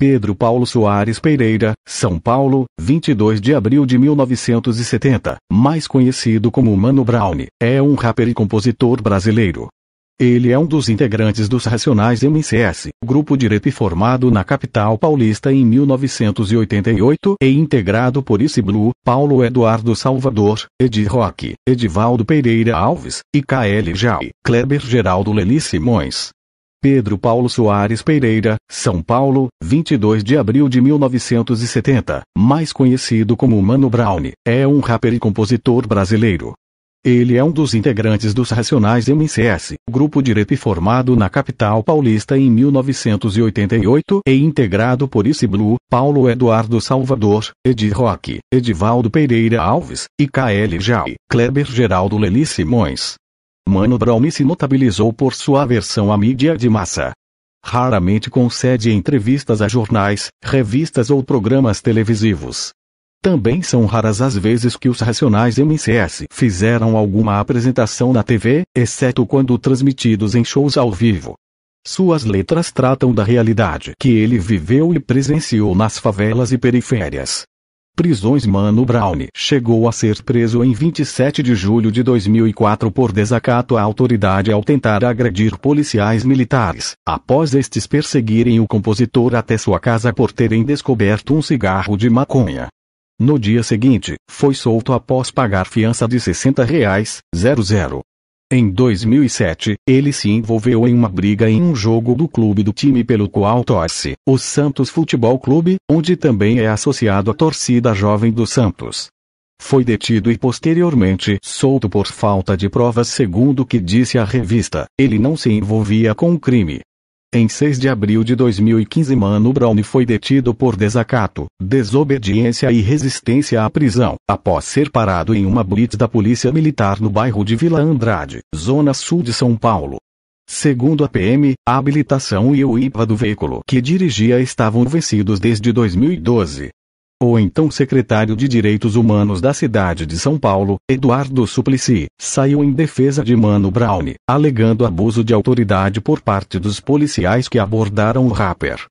Pedro Paulo Soares Pereira, São Paulo, 22 de abril de 1970, mais conhecido como Mano Brown, é um rapper e compositor brasileiro. Ele é um dos integrantes dos Racionais MCS, grupo direto formado na capital paulista em 1988 e integrado por Ice Blue, Paulo Eduardo Salvador, Edi Rock, Edivaldo Pereira Alves, e KL Jai, Kleber Geraldo Lely Simões. Pedro Paulo Soares Pereira, São Paulo, 22 de abril de 1970, mais conhecido como Mano Brown, é um rapper e compositor brasileiro. Ele é um dos integrantes dos Racionais MCS, grupo de rap formado na capital paulista em 1988 e integrado por Ice Blue, Paulo Eduardo Salvador, Edi Rock, Edivaldo Pereira Alves, e KL Jai, Kleber Geraldo Lely Simões. Mano Brown se notabilizou por sua aversão à mídia de massa. Raramente concede entrevistas a jornais, revistas ou programas televisivos. Também são raras as vezes que os Racionais MCS fizeram alguma apresentação na TV, exceto quando transmitidos em shows ao vivo. Suas letras tratam da realidade que ele viveu e presenciou nas favelas e periférias, Prisões Mano Brown chegou a ser preso em 27 de julho de 2004 por desacato à autoridade ao tentar agredir policiais militares, após estes perseguirem o compositor até sua casa por terem descoberto um cigarro de maconha. No dia seguinte, foi solto após pagar fiança de 60 reais, 00. Em 2007, ele se envolveu em uma briga em um jogo do clube do time pelo qual torce, o Santos Futebol Clube, onde também é associado a torcida jovem do Santos. Foi detido e posteriormente solto por falta de provas, segundo o que disse a revista. Ele não se envolvia com o crime. Em 6 de abril de 2015 Mano Brown foi detido por desacato, desobediência e resistência à prisão, após ser parado em uma blitz da Polícia Militar no bairro de Vila Andrade, zona sul de São Paulo. Segundo a PM, a habilitação e o IPA do veículo que dirigia estavam vencidos desde 2012, o então secretário de Direitos Humanos da cidade de São Paulo, Eduardo Suplicy, saiu em defesa de Mano Brown, alegando abuso de autoridade por parte dos policiais que abordaram o rapper.